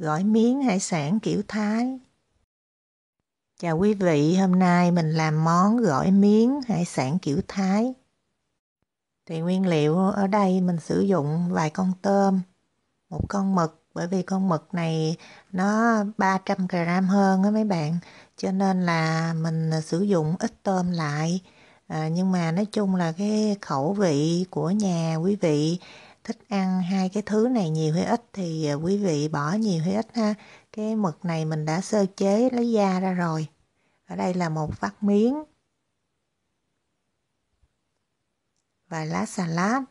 gỏi miếng hải sản kiểu Thái. Chào quý vị, hôm nay mình làm món gỏi miếng hải sản kiểu Thái. Thì nguyên liệu ở đây mình sử dụng vài con tôm, một con mực bởi vì con mực này nó 300 gram hơn á mấy bạn, cho nên là mình à, sử dụng ít tôm lại. À, nhưng mà nói chung là cái khẩu vị của nhà quý vị thích ăn hai cái thứ này nhiều hay ít thì à, quý vị bỏ nhiều hay ít ha cái mực này mình đã sơ chế lấy da ra rồi ở đây là một vắt miếng và lá xà lát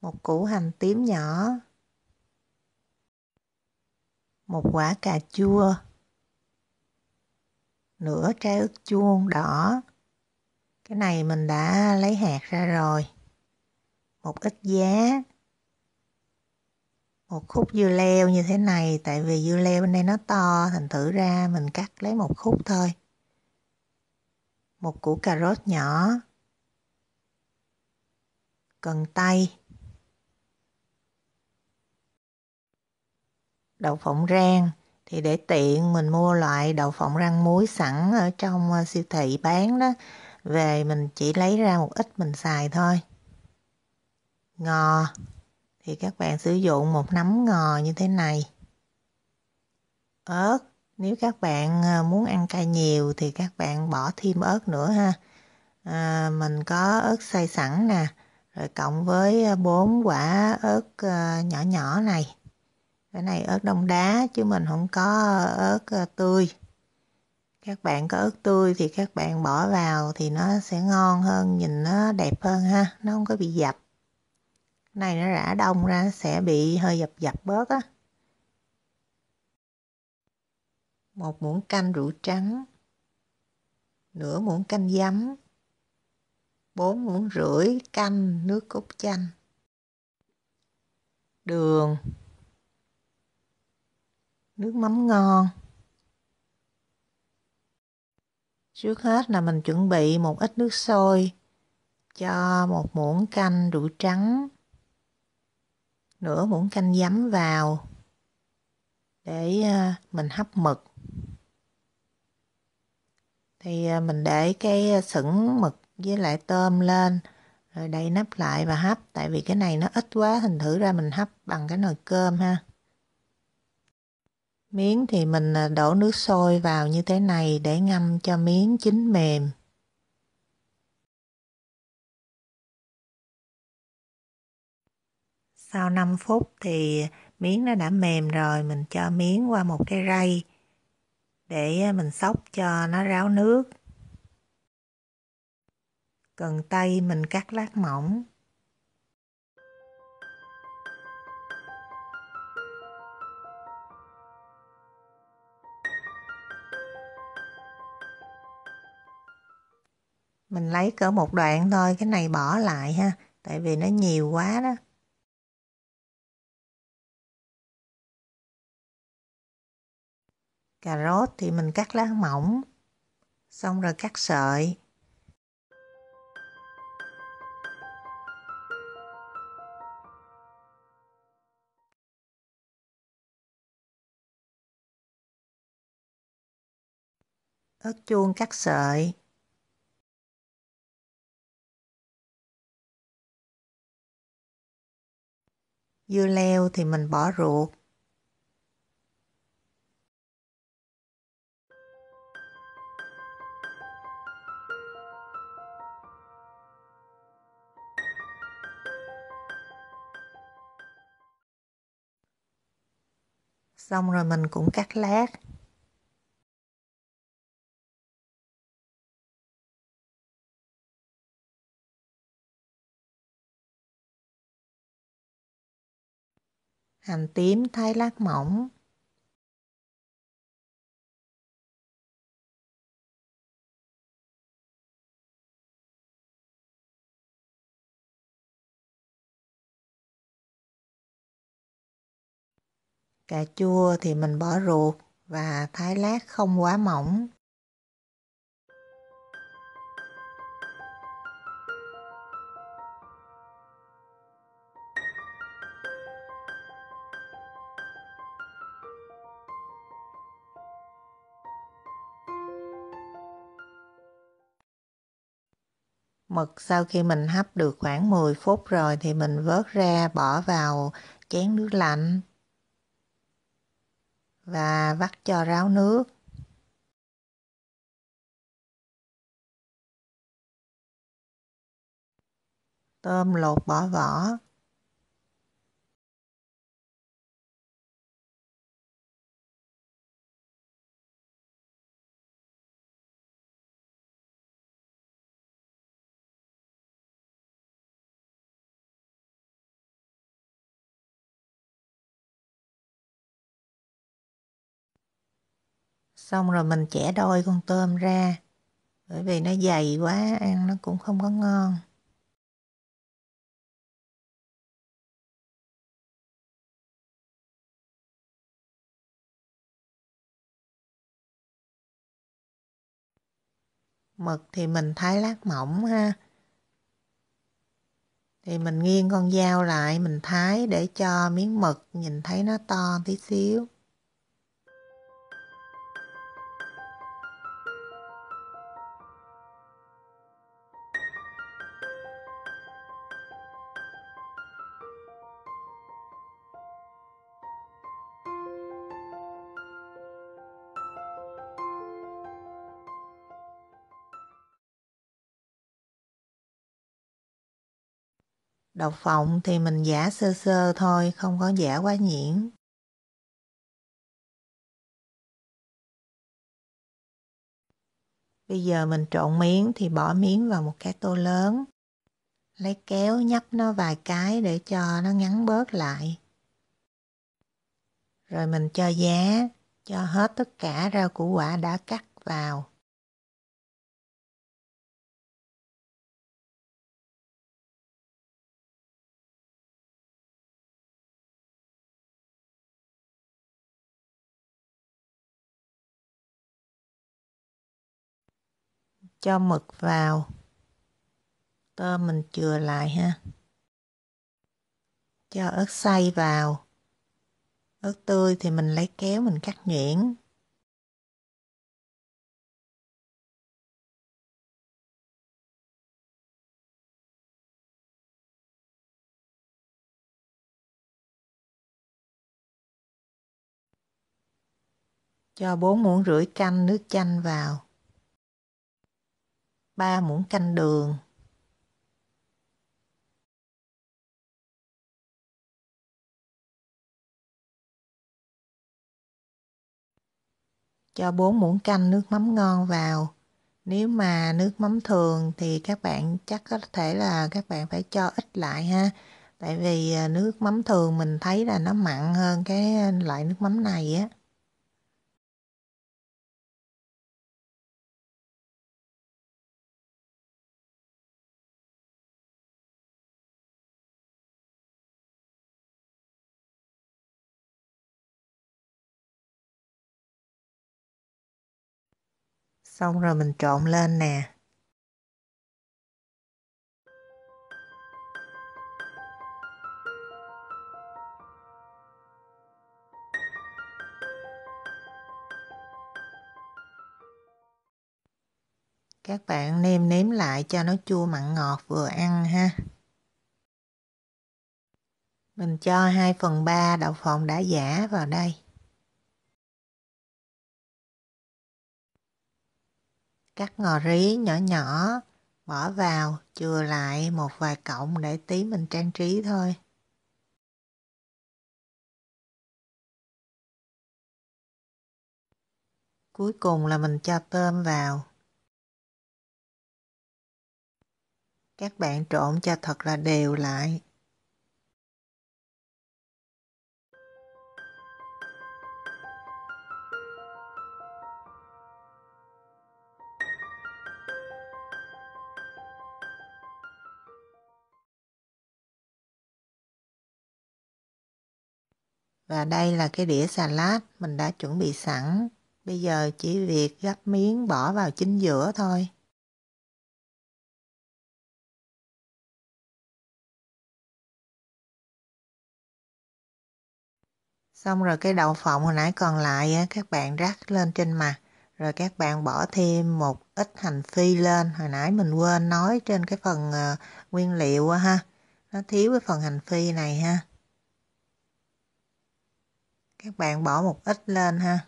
một củ hành tím nhỏ một quả cà chua nửa trái ớt chuông đỏ cái này mình đã lấy hạt ra rồi một ít giá một khúc dưa leo như thế này tại vì dưa leo bên đây nó to thành thử ra mình cắt lấy một khúc thôi một củ cà rốt nhỏ cần tây đậu phộng rang thì để tiện mình mua loại đậu phộng rang muối sẵn ở trong ờ, siêu thị bán đó về mình chỉ lấy ra một ít mình xài thôi ngò thì các bạn sử dụng một nắm ngò như thế này ớt nếu các bạn à, muốn ăn cay nhiều thì các bạn bỏ thêm ớt nữa ha à, mình có ớt xay sẵn nè rồi cộng với à, bốn quả ớt à, nhỏ nhỏ này cái này ớt đông đá chứ mình không có ớt tươi các bạn có ớt tươi thì các bạn bỏ vào thì nó sẽ ngon hơn nhìn nó đẹp hơn ha nó không có bị dập này nó rã đông ra sẽ bị hơi dập dập bớt á một muỗng canh rượu trắng nửa muỗng canh giấm bốn muỗng rưỡi canh nước cốt chanh đường nước mắm ngon trước hết là mình chuẩn bị một ít nước sôi cho một muỗng canh rượu trắng nửa muỗng canh giấm vào để ờ, mình hấp mực thì ờ, mình để cái ờ, sửng mực với lại tôm lên rồi đậy nắp lại và hấp tại vì cái này nó ít quá hình thử ra mình hấp bằng cái nồi cơm ha miếng thì mình đổ nước sôi vào như thế này để ngâm cho miếng chín mềm sau 5 phút thì miếng nó đã mềm rồi mình cho miếng qua một cái rây để ờ, mình xóc cho nó ráo nước cần tây mình cắt lát mỏng mình lấy cỡ một đoạn thôi cái này bỏ lại ha tại vì nó nhiều quá đó cà rốt thì mình cắt lá mỏng xong rồi cắt sợi ớt chuông cắt sợi dưa leo thì mình bỏ ruột xong rồi mình cũng cắt lát hành tím thái lát mỏng Cà chua thì mình bỏ ruột và thái lát không quá mỏng. Mực sau khi mình hấp được khoảng 10 phút rồi thì mình vớt ra bỏ vào chén nước lạnh và vắt cho ráo nước. Tôm lột bỏ vỏ Xong rồi mình chẻ đôi con tôm ra Bởi vì nó dày quá ăn nó cũng không có ngon Mực thì mình thái lát mỏng ha Thì mình nghiêng con dao lại mình thái để cho miếng mực nhìn thấy nó to tí xíu Đọc phộng thì mình giả sơ sơ thôi, không có giả quá nhiễn. Bây giờ mình trộn miếng thì bỏ miếng vào một cái tô lớn. Lấy kéo nhấp nó vài cái để cho nó ngắn bớt lại. Rồi mình cho giá, cho hết tất cả rau củ quả đã cắt vào. cho mực vào tôm mình chừa lại ha cho ớt xay vào ớt tươi thì mình lấy kéo mình cắt nhuyễn cho 4 muỗng rưỡi canh nước chanh vào 3 muỗng canh đường. Cho 4 muỗng canh nước mắm ngon vào. Nếu mà nước mắm thường thì các bạn chắc có thể là các bạn phải cho ít lại ha. Tại vì à, nước mắm thường mình thấy là nó mặn hơn cái à, loại nước mắm này á. xong rồi mình trộn lên nè các bạn nêm nếm lại cho nó chua mặn ngọt vừa ăn ha mình cho 2 phần 3 đậu phộng đã giả vào đây cắt ngò rí nhỏ nhỏ, bỏ vào, chừa lại một vài cọng để tí mình trang trí thôi. Cuối cùng là mình cho tôm vào. Các bạn trộn cho thật là đều lại. Và đây là cái đĩa salad mình đã chuẩn bị sẵn. Bây giờ chỉ việc gấp miếng bỏ vào chính giữa thôi. Xong rồi cái đậu phộng hồi nãy còn lại các bạn rắc lên trên mặt. Rồi các bạn bỏ thêm một ít hành phi lên. Hồi nãy mình quên nói trên cái phần ờ, nguyên liệu ha. Nó thiếu cái phần hành phi này ha các bạn bỏ một ít lên ha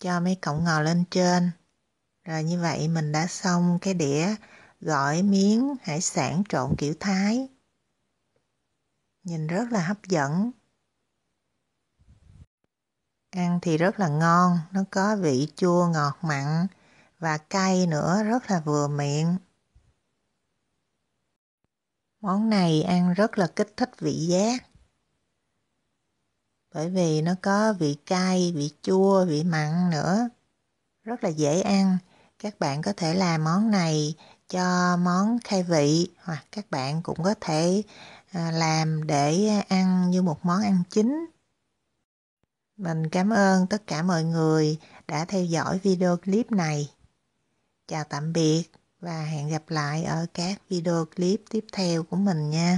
cho mấy cọng ngò lên trên rồi như vậy mình đã xong cái đĩa gỏi miếng hải sản trộn kiểu thái nhìn rất là hấp dẫn ăn thì rất là ngon nó có vị chua ngọt mặn và cay nữa rất là vừa miệng Món này ăn rất là kích thích vị giác. Bởi vì nó có vị cay, vị chua, vị mặn nữa. Rất là dễ ăn. Các bạn có thể làm món này cho món khai vị hoặc các bạn cũng có thể à, làm để ăn như một món ăn chính. Mình cảm ơn tất cả mọi người đã theo dõi video clip này. Chào tạm biệt và hẹn gặp lại ở các video clip tiếp theo của mình nha